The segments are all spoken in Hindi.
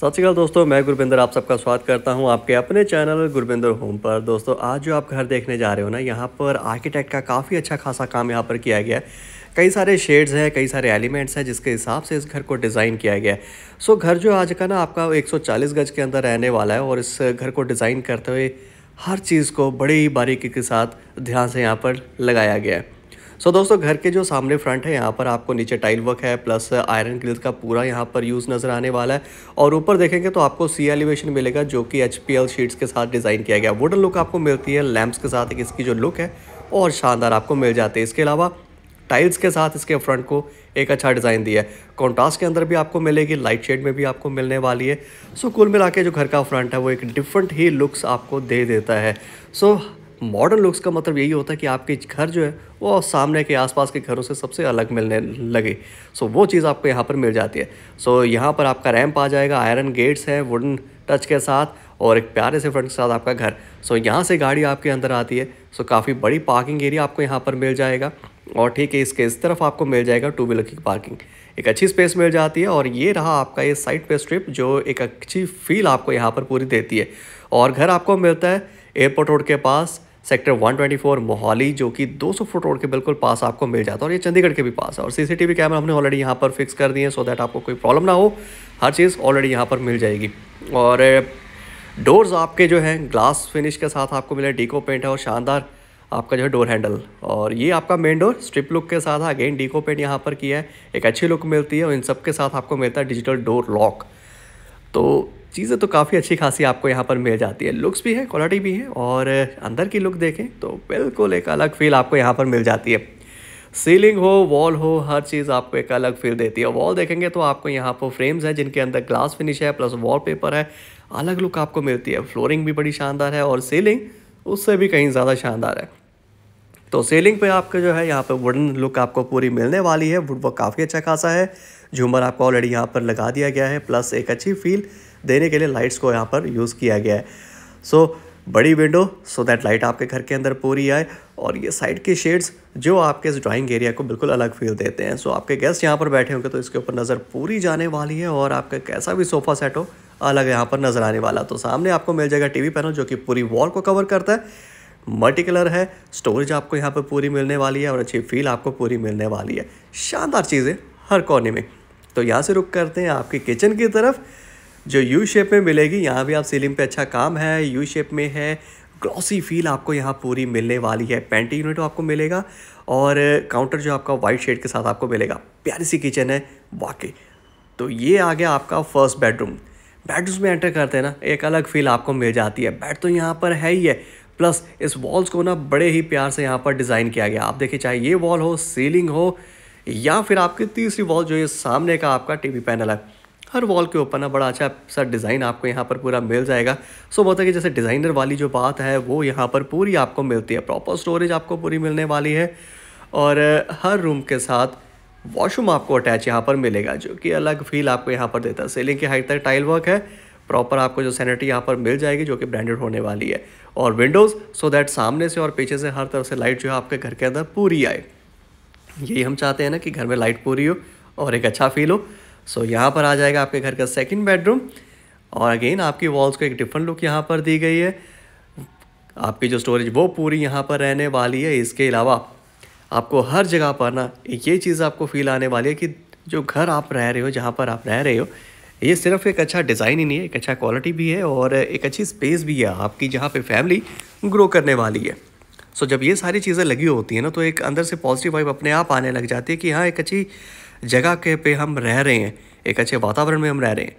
सत श्रीकाल दोस्तों मैं गुरविंदर आप सबका स्वागत करता हूं आपके अपने चैनल गुरविंदर होम पर दोस्तों आज जो आप घर देखने जा रहे हो ना यहाँ पर आर्किटेक्ट का काफ़ी अच्छा खासा काम यहाँ पर किया गया है कई सारे शेड्स हैं कई सारे एलिमेंट्स हैं जिसके हिसाब से इस घर को डिज़ाइन किया गया है सो घर जो आज का ना आपका एक गज के अंदर रहने वाला है और इस घर को डिज़ाइन करते हुए हर चीज़ को बड़े ही बारीकी के साथ ध्यान से यहाँ पर लगाया गया है सो so, दोस्तों घर के जो सामने फ्रंट है यहाँ पर आपको नीचे टाइल वर्क है प्लस आयरन ग्रिल का पूरा यहाँ पर यूज़ नज़र आने वाला है और ऊपर देखेंगे तो आपको सी एलिवेशन मिलेगा जो कि एच शीट्स के साथ डिज़ाइन किया गया वुडन लुक आपको मिलती है लैम्प्स के साथ एक इसकी जो लुक है और शानदार आपको मिल जाते हैं इसके अलावा टाइल्स के साथ इसके फ्रंट को एक अच्छा डिज़ाइन दिया है कॉन्ट्रास्ट के अंदर भी आपको मिलेगी लाइट शेड में भी आपको मिलने वाली है सो कुल मिला के जो घर का फ्रंट है वो एक डिफरेंट ही लुक्स आपको दे देता है सो मॉडर्न लुक्स का मतलब यही होता है कि आपके घर जो है वो सामने के आसपास के घरों से सबसे अलग मिलने लगे सो वो चीज़ आपको यहाँ पर मिल जाती है सो यहाँ पर आपका रैम्प आ जाएगा आयरन गेट्स हैं वुडन टच के साथ और एक प्यारे से फ्रंट के साथ आपका घर सो यहाँ से गाड़ी आपके अंदर आती है सो काफ़ी बड़ी पार्किंग एरिया आपको यहाँ पर मिल जाएगा और ठीक है इसके इस तरफ आपको मिल जाएगा टू व्हीलर की पार्किंग एक अच्छी स्पेस मिल जाती है और ये रहा आपका ये साइड पे स्ट्रिप जो एक अच्छी फील आपको यहाँ पर पूरी देती है और घर आपको मिलता है एयरपोर्ट रोड के पास सेक्टर 124 मोहाली जो कि 200 फुट रोड के बिल्कुल पास आपको मिल जाता है और ये चंडीगढ़ के भी पास है और सीसीटीवी कैमरा हमने ऑलरेडी यहाँ पर फिक्स कर दिए हैं सो दैट आपको कोई प्रॉब्लम ना हो हर चीज़ ऑलरेडी यहाँ पर मिल जाएगी और डोर्स आपके जो हैं ग्लास फिनिश के साथ आपको मिले डीको पेंट है और शानदार आपका जो है डोर हैंडल और ये आपका मेन डोर स्ट्रिप लुक के साथ है अगेन डीको पेंट यहाँ पर किया है एक अच्छी लुक मिलती है और इन सब के साथ आपको मिलता है डिजिटल डोर लॉक तो चीज़ें तो काफ़ी अच्छी खासी आपको यहाँ पर मिल जाती है लुक्स भी है क्वालिटी भी है और अंदर की लुक देखें तो बिल्कुल एक अलग फील आपको यहाँ पर मिल जाती है सीलिंग हो वॉल हो हर चीज़ आपको एक अलग फील देती है वॉल देखेंगे तो आपको यहाँ पर फ्रेम्स हैं जिनके अंदर ग्लास फिनिश है प्लस वॉलपेपर है अलग लुक आपको मिलती है फ्लोरिंग भी बड़ी शानदार है और सीलिंग उससे भी कहीं ज़्यादा शानदार है तो सीलिंग पे आपके जो है यहाँ पे वुडन लुक आपको पूरी मिलने वाली है वुड वर्क काफ़ी अच्छा खासा है झूमर आपको ऑलरेडी यहाँ पर लगा दिया गया है प्लस एक अच्छी फील देने के लिए लाइट्स को यहाँ पर यूज़ किया गया है सो so, बड़ी विंडो सो दैट लाइट आपके घर के अंदर पूरी आए और ये साइड के शेड्स जो आपके इस ड्राइंग एरिया को बिल्कुल अलग फील देते हैं सो so, आपके गेस्ट यहाँ पर बैठे होंगे तो इसके ऊपर नज़र पूरी जाने वाली है और आपका कैसा भी सोफ़ा सेट हो अलग यहाँ पर नज़र आने वाला तो सामने आपको मिल जाएगा टी पैनल जो कि पूरी वॉल को कवर करता है मल्टी कलर है स्टोरेज आपको यहाँ पर पूरी मिलने वाली है और अच्छी फील आपको पूरी मिलने वाली है शानदार चीज़ें हर कोने में तो यहाँ से रुक करते हैं आपकी किचन की तरफ जो यू शेप में मिलेगी यहाँ भी आप सीलिंग पे अच्छा काम है यू शेप में है ग्रॉसी फील आपको यहाँ पूरी मिलने वाली है पेंटिंग यूनिट तो आपको मिलेगा और काउंटर जो आपका वाइट शेड के साथ आपको मिलेगा प्यारी सी किचन है वाकई तो ये आ गया आपका फर्स्ट बेडरूम बेडरूम्स में एंटर करते हैं ना एक अलग फील आपको मिल जाती है बेड तो यहाँ पर है ही है प्लस इस वॉल्स को ना बड़े ही प्यार से यहाँ पर डिज़ाइन किया गया आप देखिए चाहे ये वॉल हो सीलिंग हो या फिर आपकी तीसरी वॉल जो ये सामने का आपका टीवी पैनल है हर वॉल के ऊपर ना बड़ा अच्छा सा डिज़ाइन आपको यहाँ पर पूरा मिल जाएगा सो बता कि जैसे डिज़ाइनर वाली जो बात है वो यहाँ पर पूरी आपको मिलती है प्रॉपर स्टोरेज आपको पूरी मिलने वाली है और हर रूम के साथ वॉशरूम आपको अटैच यहाँ पर मिलेगा जो कि अलग फील आपको यहाँ पर देता है सीलिंग की हाइट तक टाइल वर्क है प्रॉपर आपको जो सैनिटी यहाँ पर मिल जाएगी जो कि ब्रांडेड होने वाली है और विंडोज़ सो दैट सामने से और पीछे से हर तरफ से लाइट जो है आपके घर के अंदर पूरी आए यही हम चाहते हैं ना कि घर में लाइट पूरी हो और एक अच्छा फील हो सो so, यहाँ पर आ जाएगा आपके घर का सेकेंड बेडरूम और अगेन आपकी वॉल्स को एक डिफरेंट लुक यहाँ पर दी गई है आपकी जो स्टोरेज वो पूरी यहाँ पर रहने वाली है इसके अलावा आपको हर जगह पर ना ये चीज़ आपको फील आने वाली है कि जो घर आप रह रहे हो जहाँ पर आप रह रहे हो ये सिर्फ एक अच्छा डिज़ाइन ही नहीं है एक अच्छा क्वालिटी भी है और एक अच्छी स्पेस भी है आपकी जहाँ पे फैमिली ग्रो करने वाली है सो जब ये सारी चीज़ें लगी होती हैं ना तो एक अंदर से पॉजिटिव वाइब अपने आप आने लग जाती है कि हाँ एक अच्छी जगह के पे हम रह रहे हैं एक अच्छे वातावरण में हम रह रहे हैं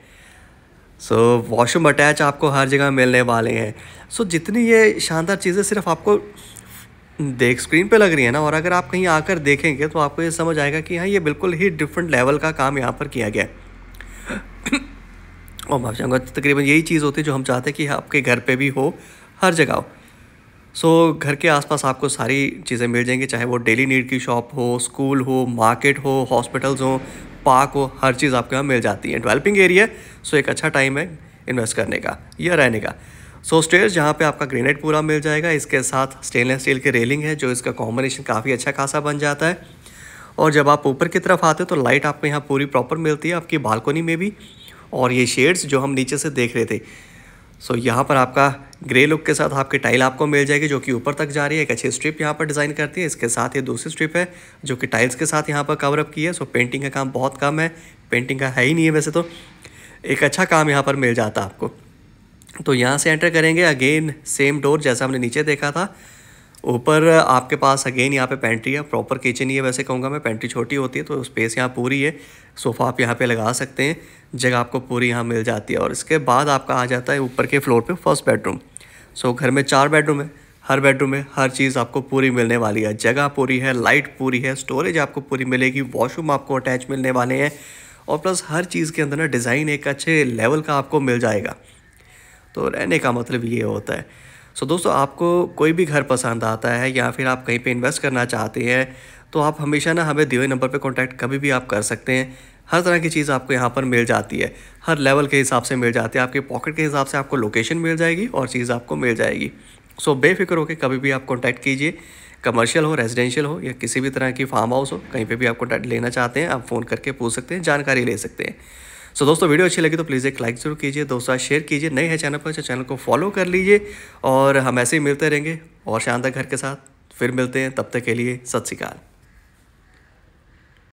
सो वॉशरूम अटैच आपको हर जगह मिलने वाले हैं सो so, जितनी ये शानदार चीज़ें सिर्फ आपको देख स्क्रीन पे लग रही है ना और अगर आप कहीं आकर देखेंगे तो आपको ये समझ आएगा कि हाँ ये बिल्कुल ही डिफरेंट लेवल का काम यहाँ पर किया गया है और तकरीबन यही चीज़ होती है जो हम चाहते हैं कि आपके घर पे भी हो हर जगह हो सो so, घर के आसपास आपको सारी चीज़ें मिल जाएंगी चाहे वो डेली नीड की शॉप हो स्कूल हो मार्केट हो हॉस्पिटल्स हो पार्क हो हर चीज़ आपको यहाँ मिल जाती है डेवलपिंग एरिया सो एक अच्छा टाइम है इन्वेस्ट करने का या रहने का सो so, जहाँ पे आपका ग्रेनेट पूरा मिल जाएगा इसके साथ स्टेनलेस स्टील की रेलिंग है जो इसका कॉम्बिनेशन काफ़ी अच्छा खासा बन जाता है और जब आप ऊपर की तरफ आते हो तो लाइट आपको यहाँ पूरी प्रॉपर मिलती है आपकी बालकोनी में भी और ये शेड्स जो हम नीचे से देख रहे थे सो so, यहाँ पर आपका ग्रे लुक के साथ आपकी टाइल आपको मिल जाएगी जो कि ऊपर तक जा रही है एक अच्छी स्ट्रिप यहाँ पर डिज़ाइन करती है इसके साथ ये दूसरी स्ट्रिप है जो कि टाइल्स के साथ यहाँ पर कवरअप की है सो so, पेंटिंग का काम बहुत कम है पेंटिंग का है ही नहीं है वैसे तो एक अच्छा काम यहाँ पर मिल जाता आपको तो यहाँ से एंटर करेंगे अगेन सेम डोर जैसा हमने नीचे देखा था ऊपर आपके पास अगेन यहाँ पे पेंट्री है प्रॉपर किचन ही है वैसे कहूँगा मैं पेंट्री छोटी होती है तो स्पेस यहाँ पूरी है सोफ़ा आप यहाँ पे लगा सकते हैं जगह आपको पूरी यहाँ मिल जाती है और इसके बाद आपका आ जाता है ऊपर के फ्लोर पे फर्स्ट बेडरूम सो घर में चार बेडरूम है हर बेडरूम में हर चीज़ आपको पूरी मिलने वाली है जगह पूरी है लाइट पूरी है स्टोरेज आपको पूरी मिलेगी वॉशरूम आपको अटैच मिलने वाले हैं और प्लस हर चीज़ के अंदर ना डिज़ाइन एक अच्छे लेवल का आपको मिल जाएगा तो रहने का मतलब ये होता है सो दोस्तों आपको कोई भी घर पसंद आता है या फिर आप कहीं पे इन्वेस्ट करना चाहते हैं तो आप हमेशा ना हमें दिए नंबर पे कांटेक्ट कभी भी आप कर सकते हैं हर तरह की चीज़ आपको यहाँ पर मिल जाती है हर लेवल के हिसाब से मिल जाती है आपके पॉकेट के हिसाब से आपको लोकेशन मिल जाएगी और चीज़ आपको मिल जाएगी सो बेफिक्र होकर कभी भी आप कॉन्टैक्ट कीजिए कमर्शियल हो रेजिडेंशियल हो या किसी भी तरह की फार्म हाउस हो कहीं पे भी आप कॉन्टैक्ट लेना चाहते हैं आप फ़ोन करके पूछ सकते हैं जानकारी ले सकते हैं सो so, दोस्तों वीडियो अच्छी लगी तो प्लीज़ एक लाइक ज़रूर कीजिए दोस्तों शेयर कीजिए नए हैं चैनल पर तो चैनल को फॉलो कर लीजिए और हम ऐसे ही मिलते रहेंगे और शानदार घर के साथ फिर मिलते हैं तब तक के लिए सत श्रीकाल